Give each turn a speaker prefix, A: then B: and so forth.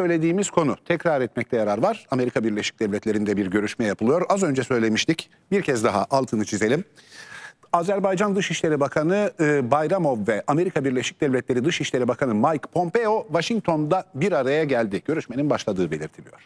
A: söylediğimiz konu. Tekrar etmekte yarar var. Amerika Birleşik Devletleri'nde bir görüşme yapılıyor. Az önce söylemiştik. Bir kez daha altını çizelim. Azerbaycan Dışişleri Bakanı e, Bayramov ve Amerika Birleşik Devletleri Dışişleri Bakanı Mike Pompeo Washington'da bir araya geldi. Görüşmenin başladığı belirtiliyor.